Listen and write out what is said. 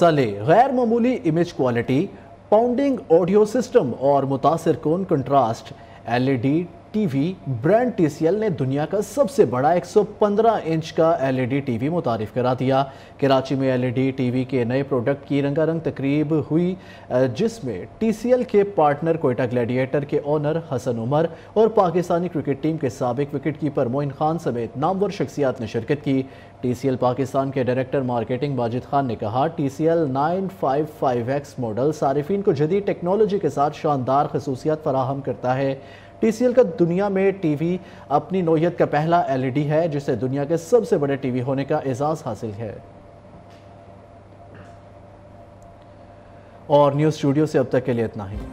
साले गैर मामूली image quality pounding audio system और मुतासर कौन contrast LED TV brand TCL ने दुनिया का सबसे बड़ा 115 इंच का एलईडी टीवी मुतारफ करा दिया कराची में एलईडी टीवी के नए प्रोडक्ट की रंगारंग तकरीब हुई जिसमें टीसीएल के पार्टनर कोयटा ग्लैडिएटर के ओनर हसन उमर और पाकिस्तानी क्रिकेट टीम के सबक विकेट कीपर मोइन खान समेत नामवर शख्सियात ने शिरकत की टीसीएल पाकिस्तान के डायरेक्टर मार्केटिंग वाजिद खान ने कहा टीसीएल 955X मॉडल सार्फिन को जदीद टेक्नोलॉजी के साथ शानदार खसूसियात फराहम करता है टीसीएल का दुनिया में टीवी अपनी नोयत का पहला एलईडी है जिसे दुनिया के सबसे बड़े टीवी होने का एजाज़ हासिल है और न्यूज़ स्टूडियो से अब तक के लिए इतना ही